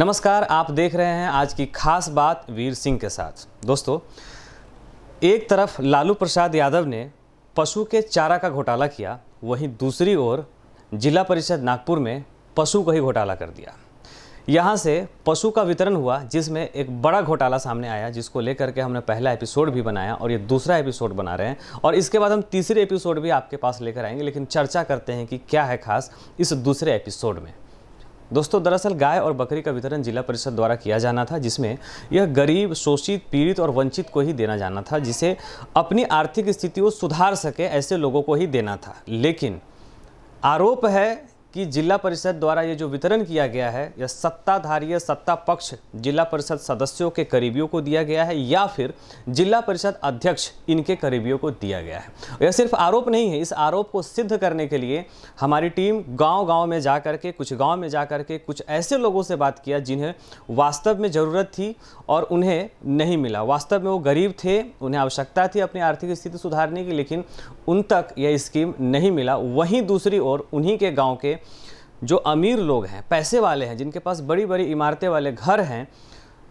नमस्कार आप देख रहे हैं आज की खास बात वीर सिंह के साथ दोस्तों एक तरफ लालू प्रसाद यादव ने पशु के चारा का घोटाला किया वहीं दूसरी ओर जिला परिषद नागपुर में पशु का ही घोटाला कर दिया यहाँ से पशु का वितरण हुआ जिसमें एक बड़ा घोटाला सामने आया जिसको लेकर के हमने पहला एपिसोड भी बनाया और ये दूसरा एपिसोड बना रहे हैं और इसके बाद हम तीसरे एपिसोड भी आपके पास लेकर आएंगे लेकिन चर्चा करते हैं कि क्या है खास इस दूसरे एपिसोड में दोस्तों दरअसल गाय और बकरी का वितरण जिला परिषद द्वारा किया जाना था जिसमें यह गरीब शोषित पीड़ित और वंचित को ही देना जाना था जिसे अपनी आर्थिक स्थिति को सुधार सके ऐसे लोगों को ही देना था लेकिन आरोप है कि जिला परिषद द्वारा ये जो वितरण किया गया है यह सत्ताधारी सत्ता पक्ष जिला परिषद सदस्यों के करीबियों को दिया गया है या फिर जिला परिषद अध्यक्ष इनके करीबियों को दिया गया है यह सिर्फ आरोप नहीं है इस आरोप को सिद्ध करने के लिए हमारी टीम गांव-गांव में जा करके कुछ गांव में जा करके कुछ ऐसे लोगों से बात किया जिन्हें वास्तव में ज़रूरत थी और उन्हें नहीं मिला वास्तव में वो गरीब थे उन्हें आवश्यकता थी अपनी आर्थिक स्थिति सुधारने की लेकिन उन तक यह स्कीम नहीं मिला वहीं दूसरी ओर उन्हीं के गाँव के जो अमीर लोग हैं पैसे वाले हैं जिनके पास बड़ी बड़ी इमारतें वाले घर हैं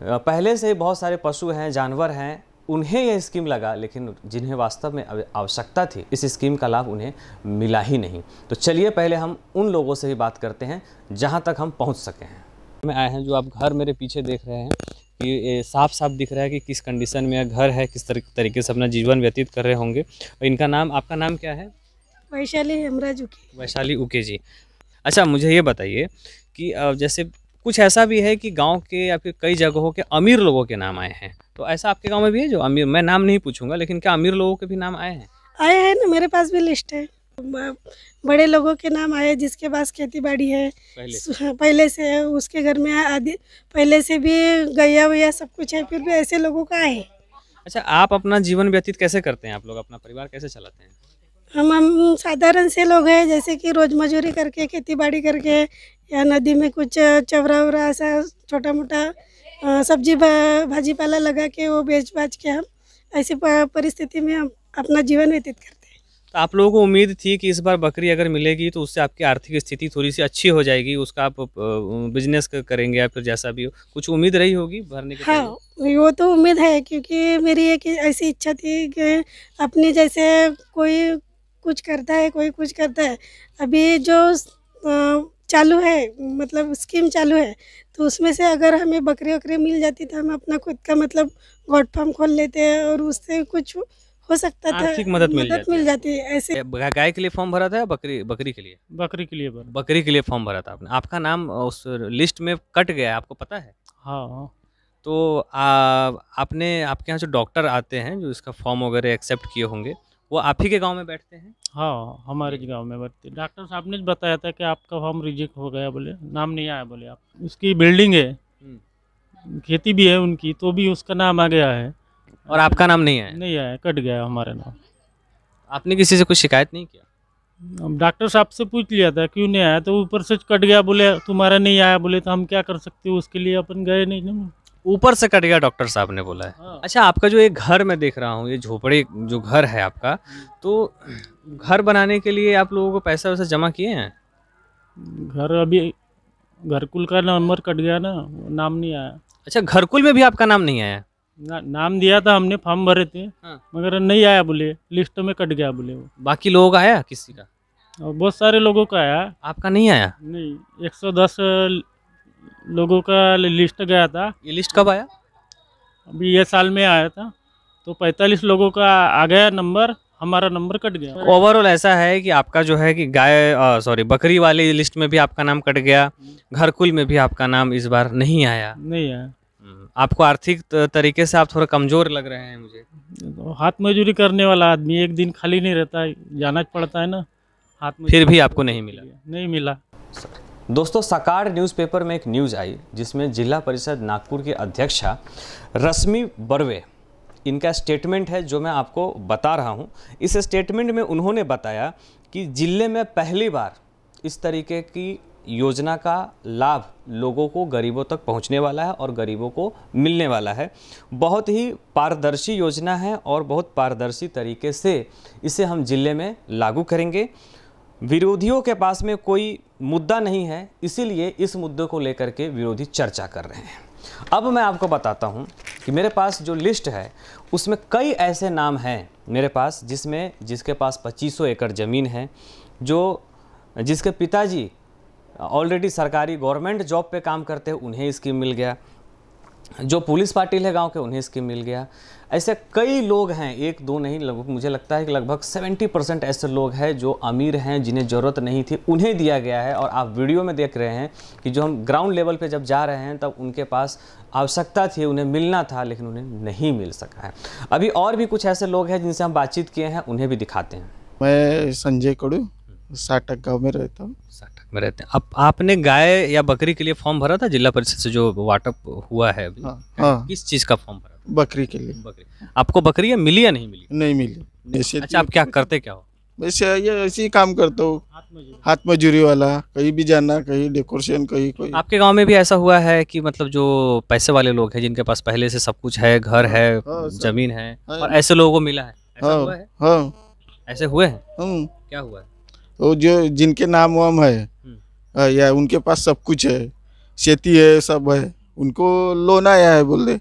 पहले से ही बहुत सारे पशु हैं जानवर हैं उन्हें यह स्कीम लगा लेकिन जिन्हें वास्तव में आवश्यकता थी इस स्कीम का लाभ उन्हें मिला ही नहीं तो चलिए पहले हम उन लोगों से ही बात करते हैं जहाँ तक हम पहुँच सके हैं मैं आए हैं जो आप घर मेरे पीछे देख रहे हैं कि साफ साफ दिख रहा है कि किस कंडीशन में घर है किस तरीके से अपना जीवन व्यतीत कर रहे होंगे और इनका नाम आपका नाम क्या है वैशाली हेमराज उके वैशाली उके जी अच्छा मुझे ये बताइए कि जैसे कुछ ऐसा भी है कि गांव के या फिर कई जगहों के अमीर लोगों के नाम आए हैं तो ऐसा आपके गांव में भी है जो अमीर मैं नाम नहीं पूछूंगा लेकिन क्या अमीर लोगों के भी नाम आए हैं आए हैं ना मेरे पास भी लिस्ट है बड़े लोगों के नाम आए जिसके पास खेती बाड़ी है पहले, हाँ, पहले से है उसके घर में आदि पहले से भी गैया वैया सब कुछ है फिर भी ऐसे लोगों का है अच्छा आप अपना जीवन व्यतीत कैसे करते हैं आप लोग अपना परिवार कैसे चलाते हैं हम हम साधारण से लोग हैं जैसे कि रोज मजूरी करके खेती बाड़ी करके या नदी में कुछ चवरा उवरा ऐसा छोटा मोटा सब्जी भाजी पाला लगा के वो बेच बाच के हम ऐसी परिस्थिति में हम अपना जीवन व्यतीत करते हैं तो आप लोगों को उम्मीद थी कि इस बार बकरी अगर मिलेगी तो उससे आपकी आर्थिक स्थिति थोड़ी सी अच्छी हो जाएगी उसका आप बिजनेस करेंगे या फिर जैसा भी हो कुछ उम्मीद रही होगी भरने की हाँ वो तो उम्मीद है क्योंकि मेरी एक ऐसी इच्छा थी कि अपनी जैसे कोई कुछ करता है कोई कुछ करता है अभी जो चालू है मतलब स्कीम चालू है तो उसमें से अगर हमें बकरी वकरे मिल जाती तो हम अपना खुद का मतलब गोट फार्म खोल लेते हैं और उससे कुछ हो सकता था मदद, मदद मिल जाती, मिल जाती है ऐसे गाय के लिए फॉर्म भरा था या बकरी बकरी के लिए बकरी के लिए बकरी के लिए फॉर्म भरा था आपने आपका नाम उस लिस्ट में कट गया आपको पता है हाँ तो आ, आपने आपके यहाँ जो डॉक्टर आते हैं जो इसका फॉर्म वगैरह एक्सेप्ट किए होंगे वो आप ही के गांव में बैठते हैं हाँ हमारे गांव में बैठते डॉक्टर साहब ने बताया था कि आपका फॉर्म रिजेक्ट हो गया बोले नाम नहीं आया बोले आप उसकी बिल्डिंग है हम्म। खेती भी है उनकी तो भी उसका नाम आ गया है और आपका नाम नहीं आया नहीं आया कट गया हमारा नाम आपने किसी से कुछ शिकायत नहीं किया डॉक्टर साहब से पूछ लिया था क्यों नहीं आया तो ऊपर से कट गया बोले तुम्हारा नहीं आया बोले तो हम क्या कर सकते हो उसके लिए अपन गए नहीं ना ऊपर से कट गया डॉक्टर साहब ने बोला है हाँ। अच्छा आपका जो ये घर मैं देख रहा हूँ ये झोपड़े जो घर है आपका तो घर बनाने के लिए आप लोगों को पैसा वैसा जमा किए हैं घर अभी घरकुल का नंबर कट गया ना नाम नहीं आया अच्छा घरकुल में भी आपका नाम नहीं आया ना, नाम दिया था हमने फॉर्म भरे थे हाँ। मगर नहीं आया बोले लिस्ट में कट गया बोले वो बाकी लोग आया किसी का बहुत सारे लोगों का आया आपका नहीं आया नहीं 110 लोगों का लिस्ट गया था ये लिस्ट कब आया अभी ये साल में आया था तो 45 लोगों का आ गया नंबर हमारा नंबर कट गया ओवरऑल ऐसा है कि आपका जो है कि गाय सॉरी बकरी वाली लिस्ट में भी आपका नाम कट गया घर कुल में भी आपका नाम इस बार नहीं आया नहीं आया हम्म, आपको आर्थिक तरीके से आप थोड़ा कमजोर लग रहे हैं मुझे तो हाथ मजदूरी करने वाला आदमी एक दिन खाली नहीं रहता है जाना पड़ता है ना हाथ फिर भी आपको नहीं मिला नहीं मिला दोस्तों सकार न्यूज़पेपर में एक न्यूज़ आई जिसमें जिला परिषद नागपुर की अध्यक्षा रश्मि बर्वे इनका स्टेटमेंट है जो मैं आपको बता रहा हूँ इस स्टेटमेंट में उन्होंने बताया कि जिले में पहली बार इस तरीके की योजना का लाभ लोगों को गरीबों तक पहुंचने वाला है और गरीबों को मिलने वाला है बहुत ही पारदर्शी योजना है और बहुत पारदर्शी तरीके से इसे हम ज़िले में लागू करेंगे विरोधियों के पास में कोई मुद्दा नहीं है इसीलिए इस मुद्दे को लेकर के विरोधी चर्चा कर रहे हैं अब मैं आपको बताता हूँ कि मेरे पास जो लिस्ट है उसमें कई ऐसे नाम हैं मेरे पास जिसमें जिसके पास 2500 एकड़ ज़मीन है जो जिसके पिताजी ऑलरेडी सरकारी गवर्नमेंट जॉब पे काम करते हैं उन्हें स्कीम मिल गया जो पुलिस पाटिल है गांव के उन्हें स्कीम मिल गया ऐसे कई लोग हैं एक दो नहीं लगभग मुझे लगता है कि लगभग 70 परसेंट ऐसे लोग हैं जो अमीर हैं जिन्हें ज़रूरत नहीं थी उन्हें दिया गया है और आप वीडियो में देख रहे हैं कि जो हम ग्राउंड लेवल पे जब जा रहे हैं तब उनके पास आवश्यकता थी उन्हें मिलना था लेकिन उन्हें नहीं मिल सका है अभी और भी कुछ ऐसे लोग हैं जिनसे हम बातचीत किए हैं उन्हें भी दिखाते हैं मैं संजय कड़ू साठक गांव में रहता हूँ साठक में रहते हैं अब आपने गाय या बकरी के लिए फॉर्म भरा था जिला परिषद से जो वाटअप हुआ है अभी हाँ, हाँ, किस चीज़ का फॉर्म भरा था? बकरी के लिए बकरी आपको बकरी या मिली या नहीं मिली नहीं मिली अच्छा आप क्या करते क्या हो वैसे ये ऐसे ही काम करते हो हाथ मजूरी वाला कहीं भी जाना कहीं डेकोरेशन कहीं कोई आपके गांव में भी ऐसा हुआ है कि मतलब जो पैसे वाले लोग हैं जिनके पास पहले से सब कुछ है घर हाँ, है हाँ, जमीन है हाँ। और ऐसे लोगों को मिला है ऐसा हुआ है ऐसे हुए हैं क्या हुआ है वो जो जिनके नाम वाम है हम्म। या उनके पास सब कुछ है खेती है सब है उनको लोन आया है बोल दे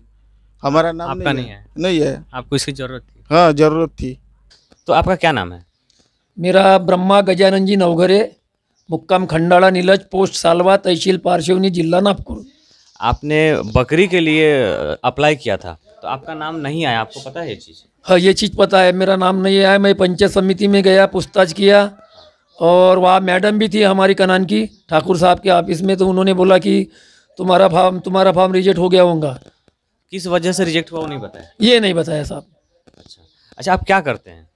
हमारा नाम आपका नहीं, नहीं है नहीं है आपको इसकी जरूरत थी हाँ जरूरत थी तो आपका क्या नाम है मेरा ब्रह्मा गजानन जी नवघरे मुक्काम खंडाला नीलज पोस्ट सालवा तहसील पार्शिवनी जिला नागपुर आपने बकरी के लिए अप्लाई किया था तो आपका नाम नहीं आया आपको पता है ये चीज़ हाँ ये चीज़ पता है मेरा नाम नहीं आया मैं पंचायत समिति में गया पूछताछ किया और वहाँ मैडम भी थी हमारी कनान की ठाकुर साहब के आप इसमें तो उन्होंने बोला कि तुम्हारा फार्म तुम्हारा फार्म रिजेक्ट हो गया होगा किस वजह से रिजेक्ट हुआ वो नहीं बताया ये नहीं बताया साहब अच्छा अच्छा आप क्या करते हैं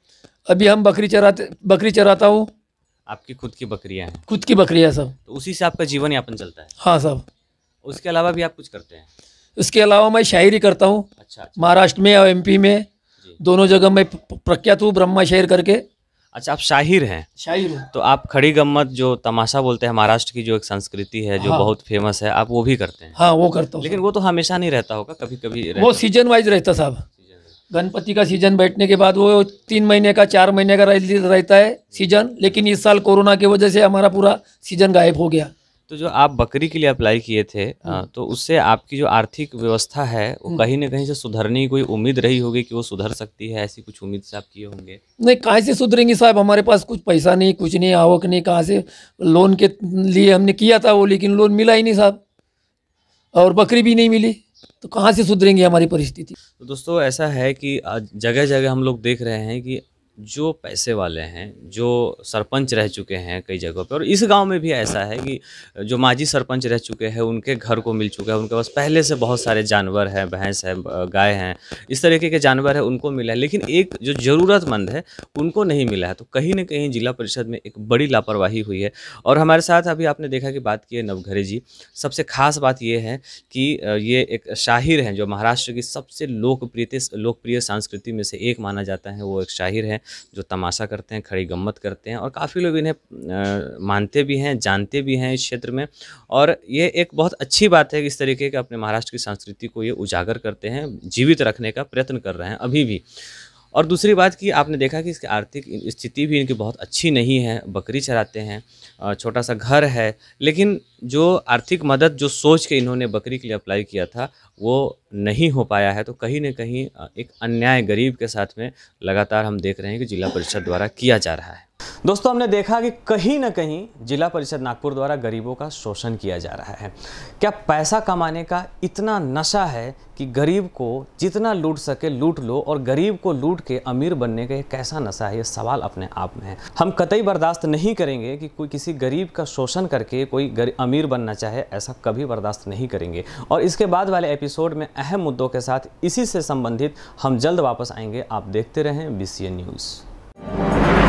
अभी हम बकरी चराते बकरी चराता हूँ आपकी खुद की बकरियाँ हैं खुद की बकरियाँ सब तो उसी से आपका जीवन यापन चलता है हाँ सब उसके अलावा भी आप कुछ करते हैं उसके अलावा मैं शायरी करता हूँ अच्छा, अच्छा। महाराष्ट्र में और एम में दोनों जगह मैं प्रख्यात हूँ ब्रह्मा शायर करके अच्छा आप शाहिर हैं शाहिर है तो आप खड़ी गम्मत जो तमाशा बोलते हैं महाराष्ट्र की जो एक संस्कृति है जो हाँ। बहुत फेमस है आप वो भी करते हैं हाँ वो करता हूँ लेकिन वो तो हमेशा नहीं रहता होगा कभी कभी वो सीजन वाइज रहता साहब गणपति का सीजन बैठने के बाद वो तीन महीने का चार महीने का रहता है सीजन लेकिन इस साल कोरोना की वजह से हमारा पूरा सीजन गायब हो गया तो जो आप बकरी के लिए अप्लाई किए थे हम्म। तो उससे आपकी जो आर्थिक व्यवस्था है वो हम्म। कहीं ना कहीं से सुधरने की कोई उम्मीद रही होगी कि वो सुधर सकती है ऐसी कुछ उम्मीद से आप किए होंगे नहीं कहाँ से सुधरेंगे साहब हमारे पास कुछ पैसा नहीं कुछ नहीं आवक नहीं कहाँ से लोन के लिए हमने किया था वो लेकिन लोन मिला ही नहीं साहब और बकरी भी नहीं मिली तो कहाँ से सुधरेंगे हमारी परिस्थिति तो दोस्तों ऐसा है कि जगह जगह हम लोग देख रहे हैं कि जो पैसे वाले हैं जो सरपंच रह चुके हैं कई जगहों पर और इस गांव में भी ऐसा है कि जो माजी सरपंच रह चुके हैं उनके घर को मिल चुका है उनके पास पहले से बहुत सारे जानवर हैं भैंस हैं गाय हैं इस तरीके के जानवर हैं उनको मिला है लेकिन एक जो ज़रूरतमंद है उनको नहीं मिला है तो कहीं ना कहीं जिला परिषद में एक बड़ी लापरवाही हुई है और हमारे साथ अभी आपने देखा कि बात की है नवघरे जी सबसे खास बात यह है कि ये एक शाहिर हैं जो महाराष्ट्र की सबसे लोकप्रिय लोकप्रिय संस्कृति में से एक माना जाता है वो एक शाहिर हैं जो तमाशा करते हैं खड़ी गम्मत करते हैं और काफ़ी लोग इन्हें मानते भी हैं जानते भी हैं इस क्षेत्र में और ये एक बहुत अच्छी बात है कि इस तरीके के अपने महाराष्ट्र की संस्कृति को ये उजागर करते हैं जीवित रखने का प्रयत्न कर रहे हैं अभी भी और दूसरी बात कि आपने देखा कि इसकी आर्थिक स्थिति भी इनकी बहुत अच्छी नहीं है बकरी चराते हैं छोटा सा घर है लेकिन जो आर्थिक मदद जो सोच के इन्होंने बकरी के लिए अप्लाई किया था वो नहीं हो पाया है तो कहीं ना कहीं एक अन्याय गरीब के साथ में लगातार हम देख रहे हैं कि जिला परिषद द्वारा किया जा रहा है दोस्तों हमने देखा कि कहीं ना कहीं जिला परिषद नागपुर द्वारा गरीबों का शोषण किया जा रहा है क्या पैसा कमाने का इतना नशा है कि गरीब को जितना लूट सके लूट लो और गरीब को लूट के अमीर बनने का ये कैसा नशा है ये सवाल अपने आप में है हम कतई बर्दाश्त नहीं करेंगे कि कोई किसी गरीब का शोषण करके कोई अमीर बनना चाहे ऐसा कभी बर्दाश्त नहीं करेंगे और इसके बाद वाले एपिसोड में अहम मुद्दों के साथ इसी से संबंधित हम जल्द वापस आएंगे आप देखते रहें बी न्यूज़